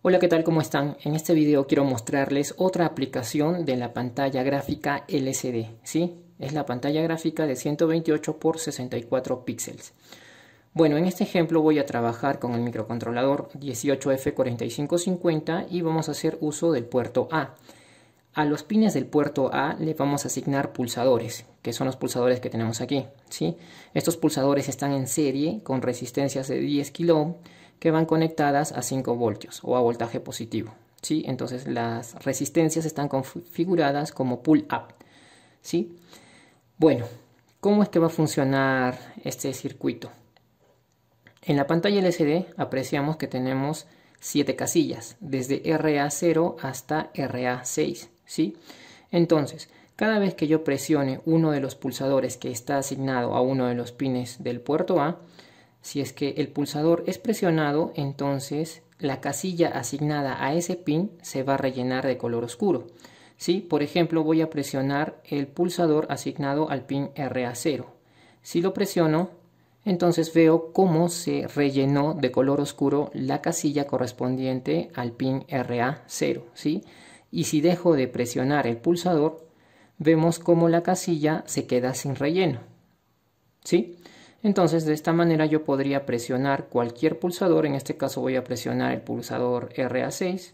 Hola, ¿qué tal? ¿Cómo están? En este video quiero mostrarles otra aplicación de la pantalla gráfica LCD, ¿sí? Es la pantalla gráfica de 128 x 64 píxeles. Bueno, en este ejemplo voy a trabajar con el microcontrolador 18F4550 y vamos a hacer uso del puerto A. A los pines del puerto A le vamos a asignar pulsadores, que son los pulsadores que tenemos aquí, ¿sí? Estos pulsadores están en serie con resistencias de 10 kilo que van conectadas a 5 voltios o a voltaje positivo. ¿sí? Entonces las resistencias están configuradas como pull-up. ¿sí? Bueno, ¿cómo es que va a funcionar este circuito? En la pantalla LCD apreciamos que tenemos 7 casillas, desde RA0 hasta RA6. ¿sí? Entonces, cada vez que yo presione uno de los pulsadores que está asignado a uno de los pines del puerto A, si es que el pulsador es presionado, entonces la casilla asignada a ese pin se va a rellenar de color oscuro. Si, por ejemplo, voy a presionar el pulsador asignado al pin RA0. Si lo presiono, entonces veo cómo se rellenó de color oscuro la casilla correspondiente al pin RA0. ¿sí? Y si dejo de presionar el pulsador, vemos cómo la casilla se queda sin relleno. ¿sí? Entonces de esta manera yo podría presionar cualquier pulsador, en este caso voy a presionar el pulsador RA6,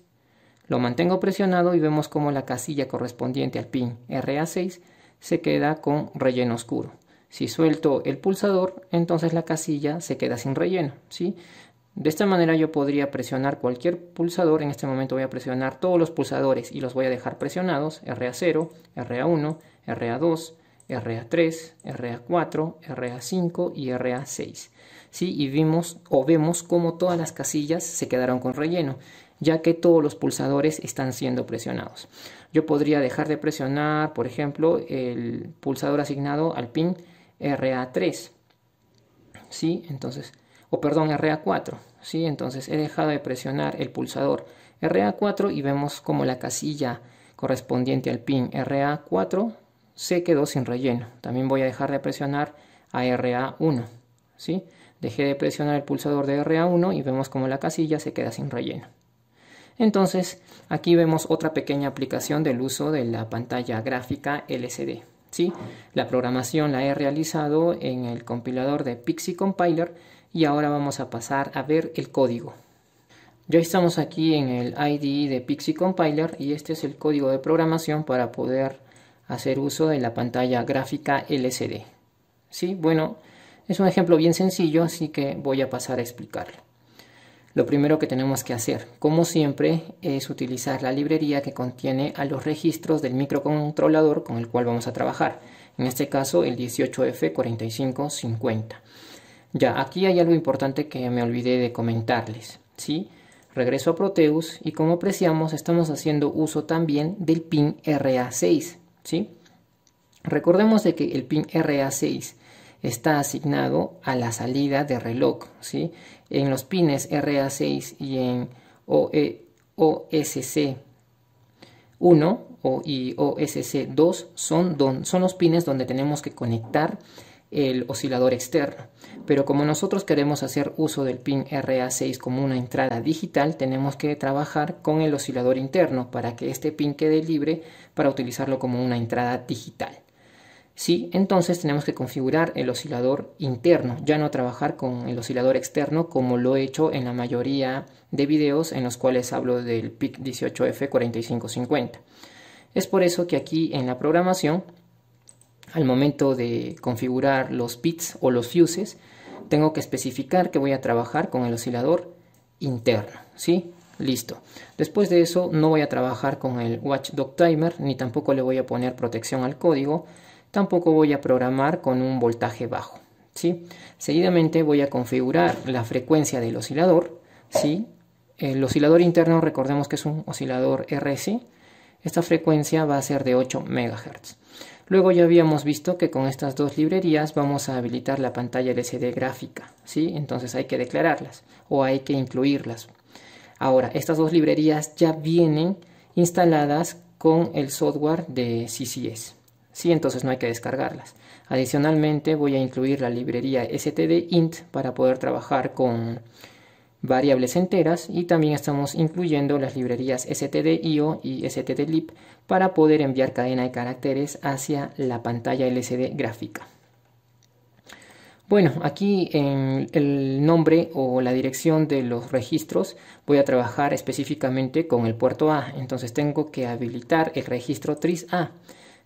lo mantengo presionado y vemos como la casilla correspondiente al pin RA6 se queda con relleno oscuro. Si suelto el pulsador, entonces la casilla se queda sin relleno, ¿sí? De esta manera yo podría presionar cualquier pulsador, en este momento voy a presionar todos los pulsadores y los voy a dejar presionados, RA0, RA1, RA2, RA3, RA4, RA5 y RA6. ¿sí? Y vimos o vemos cómo todas las casillas se quedaron con relleno, ya que todos los pulsadores están siendo presionados. Yo podría dejar de presionar, por ejemplo, el pulsador asignado al pin RA3. ¿sí? Entonces, o perdón, RA4. ¿sí? Entonces he dejado de presionar el pulsador RA4 y vemos como la casilla correspondiente al pin RA4 se quedó sin relleno. También voy a dejar de presionar a RA1. ¿sí? Dejé de presionar el pulsador de RA1 y vemos como la casilla se queda sin relleno. Entonces, aquí vemos otra pequeña aplicación del uso de la pantalla gráfica LCD. ¿sí? La programación la he realizado en el compilador de Pixie Compiler y ahora vamos a pasar a ver el código. Ya estamos aquí en el IDE de Pixie Compiler y este es el código de programación para poder hacer uso de la pantalla gráfica LCD. Sí, bueno, es un ejemplo bien sencillo, así que voy a pasar a explicarlo. Lo primero que tenemos que hacer, como siempre, es utilizar la librería que contiene a los registros del microcontrolador con el cual vamos a trabajar. En este caso, el 18F4550. Ya, aquí hay algo importante que me olvidé de comentarles. ¿sí? Regreso a Proteus y como apreciamos, estamos haciendo uso también del pin RA6. ¿sí? Recordemos de que el pin RA6 está asignado a la salida de reloj, ¿sí? En los pines RA6 y en OSC e, 1 y OSC2 son, son los pines donde tenemos que conectar el oscilador externo. Pero como nosotros queremos hacer uso del pin RA6 como una entrada digital, tenemos que trabajar con el oscilador interno para que este pin quede libre para utilizarlo como una entrada digital. Sí, entonces tenemos que configurar el oscilador interno, ya no trabajar con el oscilador externo como lo he hecho en la mayoría de videos en los cuales hablo del PIC 18F4550. Es por eso que aquí en la programación al momento de configurar los bits o los fuses, tengo que especificar que voy a trabajar con el oscilador interno, ¿sí? Listo. Después de eso no voy a trabajar con el watchdog timer, ni tampoco le voy a poner protección al código, tampoco voy a programar con un voltaje bajo, ¿sí? Seguidamente voy a configurar la frecuencia del oscilador, ¿sí? El oscilador interno, recordemos que es un oscilador RC, esta frecuencia va a ser de 8 MHz. Luego ya habíamos visto que con estas dos librerías vamos a habilitar la pantalla LCD gráfica, ¿sí? Entonces hay que declararlas o hay que incluirlas. Ahora, estas dos librerías ya vienen instaladas con el software de CCS, ¿sí? Entonces no hay que descargarlas. Adicionalmente voy a incluir la librería stdint para poder trabajar con variables enteras y también estamos incluyendo las librerías stdio y stdlib para poder enviar cadena de caracteres hacia la pantalla LCD gráfica. Bueno, aquí en el nombre o la dirección de los registros voy a trabajar específicamente con el puerto A, entonces tengo que habilitar el registro TRIS A.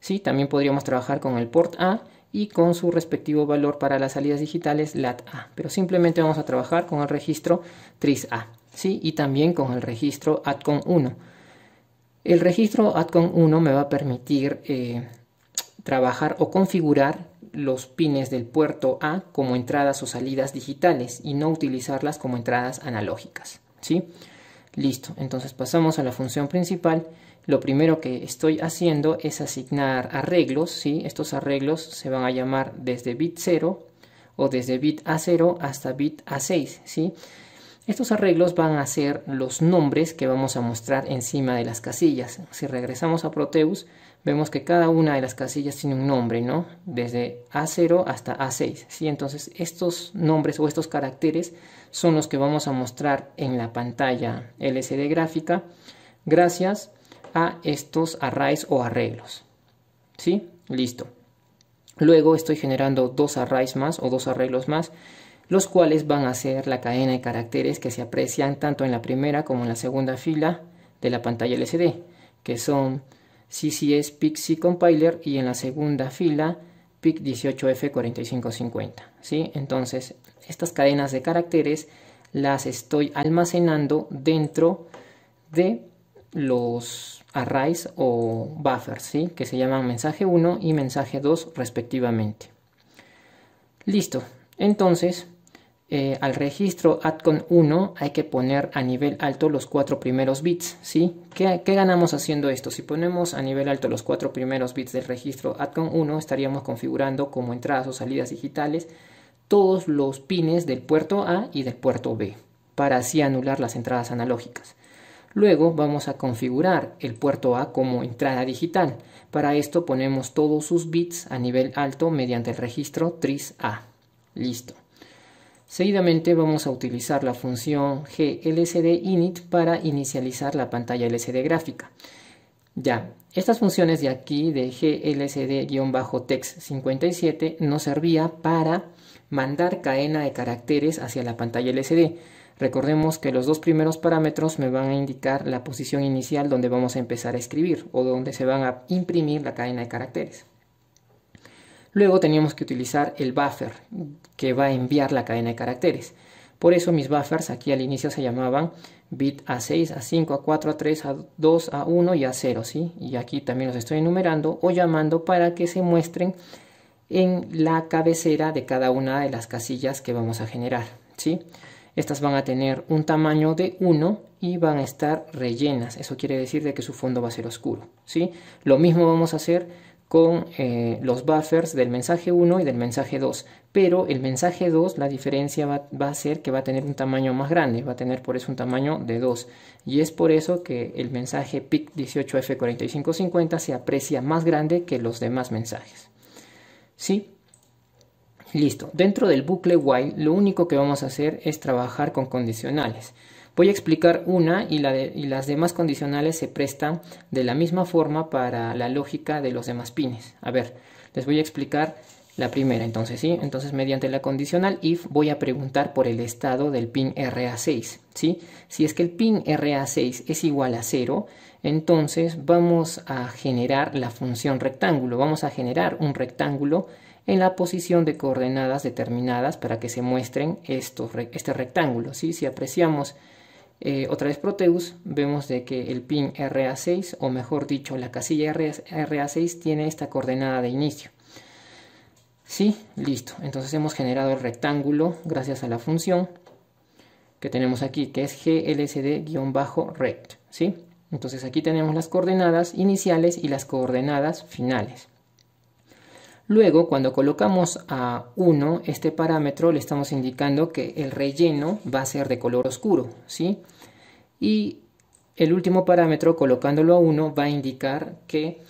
Sí, también podríamos trabajar con el port A, y con su respectivo valor para las salidas digitales lat A. Pero simplemente vamos a trabajar con el registro tris A ¿sí? y también con el registro atcon 1. El registro atcon 1 me va a permitir eh, trabajar o configurar los pines del puerto A como entradas o salidas digitales y no utilizarlas como entradas analógicas. Listo, entonces pasamos a la función principal lo primero que estoy haciendo es asignar arreglos, ¿sí? Estos arreglos se van a llamar desde bit 0 o desde bit A0 hasta bit A6, ¿sí? Estos arreglos van a ser los nombres que vamos a mostrar encima de las casillas. Si regresamos a Proteus, vemos que cada una de las casillas tiene un nombre, ¿no? Desde A0 hasta A6, ¿sí? Entonces, estos nombres o estos caracteres son los que vamos a mostrar en la pantalla LCD gráfica gracias a estos arrays o arreglos. ¿Sí? Listo. Luego estoy generando dos arrays más o dos arreglos más, los cuales van a ser la cadena de caracteres que se aprecian tanto en la primera como en la segunda fila de la pantalla LCD, que son CCS PICC Compiler y en la segunda fila PIC 18F4550. ¿sí? Entonces, estas cadenas de caracteres las estoy almacenando dentro de los arrays o buffers, ¿sí? que se llaman mensaje 1 y mensaje 2 respectivamente. Listo, entonces eh, al registro ADCON1 hay que poner a nivel alto los cuatro primeros bits. ¿sí? ¿Qué, ganamos haciendo esto? Si ponemos a nivel alto los cuatro primeros bits del registro ADCON1 estaríamos configurando como entradas o salidas digitales todos los pines del puerto A y del puerto B para así anular las entradas analógicas. Luego vamos a configurar el puerto A como entrada digital. Para esto ponemos todos sus bits a nivel alto mediante el registro TRIS-A. Listo. Seguidamente vamos a utilizar la función init para inicializar la pantalla LCD gráfica. Ya, estas funciones de aquí de glsd-text57 nos servía para mandar cadena de caracteres hacia la pantalla LCD. Recordemos que los dos primeros parámetros me van a indicar la posición inicial donde vamos a empezar a escribir o donde se van a imprimir la cadena de caracteres. Luego teníamos que utilizar el buffer que va a enviar la cadena de caracteres. Por eso mis buffers aquí al inicio se llamaban bit A6, A5, A4, A3, A2, A1 y A0. ¿sí? Y aquí también los estoy enumerando o llamando para que se muestren en la cabecera de cada una de las casillas que vamos a generar. ¿sí? Estas van a tener un tamaño de 1 y van a estar rellenas. Eso quiere decir de que su fondo va a ser oscuro. ¿sí? Lo mismo vamos a hacer con eh, los buffers del mensaje 1 y del mensaje 2. Pero el mensaje 2, la diferencia va, va, a ser que va a tener un tamaño más grande, va a tener por eso un tamaño de 2. Y es por eso que el mensaje PIC 18F4550 se aprecia más grande que los demás mensajes. ¿Sí? Listo. Dentro del bucle while lo único que vamos a hacer es trabajar con condicionales. Voy a explicar una y, y las demás condicionales se prestan de la misma forma para la lógica de los demás pines. A ver, les voy a explicar la primera, entonces, ¿sí? Entonces, mediante la condicional if voy a preguntar por el estado del pin RA6, ¿sí? Si es que el pin RA6 es igual a 0, entonces vamos a generar la función rectángulo, vamos a generar un rectángulo en la posición de coordenadas determinadas para que se muestren este rectángulo. ¿sí? Si apreciamos eh, otra vez Proteus, vemos de que el pin RA6, o mejor dicho, la casilla RA6 tiene esta coordenada de inicio. Sí, listo. Entonces hemos generado el rectángulo gracias a la función que tenemos aquí, que es glsd-rect, ¿sí? Entonces aquí tenemos las coordenadas iniciales y las coordenadas finales. Luego, cuando colocamos a 1 este parámetro, le estamos indicando que el relleno va a ser de color oscuro, ¿sí? Y el último parámetro, colocándolo a 1, va a indicar que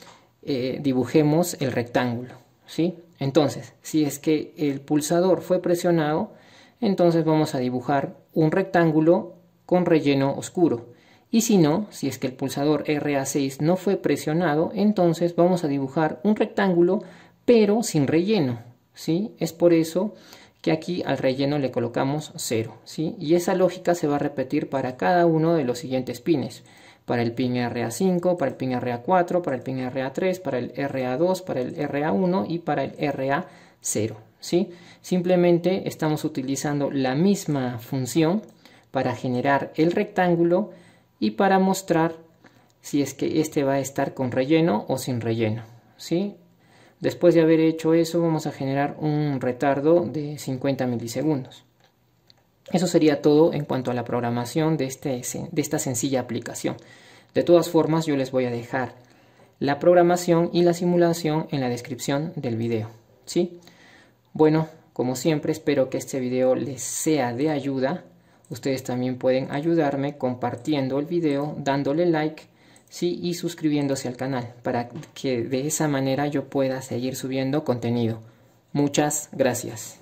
eh, dibujemos el rectángulo, ¿sí? Entonces, si es que el pulsador fue presionado, entonces vamos a dibujar un rectángulo con relleno oscuro. Y si no, si es que el pulsador RA6 no fue presionado, entonces vamos a dibujar un rectángulo pero sin relleno. ¿sí? Es por eso que aquí al relleno le colocamos 0. ¿sí? Y esa lógica se va a repetir para cada uno de los siguientes pines. Para el pin RA5, para el pin RA4, para el pin RA3, para el RA2, para el RA1 y para el RA0. ¿sí? Simplemente estamos utilizando la misma función para generar el rectángulo y para mostrar si es que este va a estar con relleno o sin relleno, ¿sí? Después de haber hecho eso vamos a generar un retardo de 50 milisegundos. Eso sería todo en cuanto a la programación de, este, de esta sencilla aplicación. De todas formas yo les voy a dejar la programación y la simulación en la descripción del video, ¿sí? Bueno, como siempre espero que este video les sea de ayuda. Ustedes también pueden ayudarme compartiendo el video, dándole like sí, y suscribiéndose al canal para que de esa manera yo pueda seguir subiendo contenido. Muchas gracias.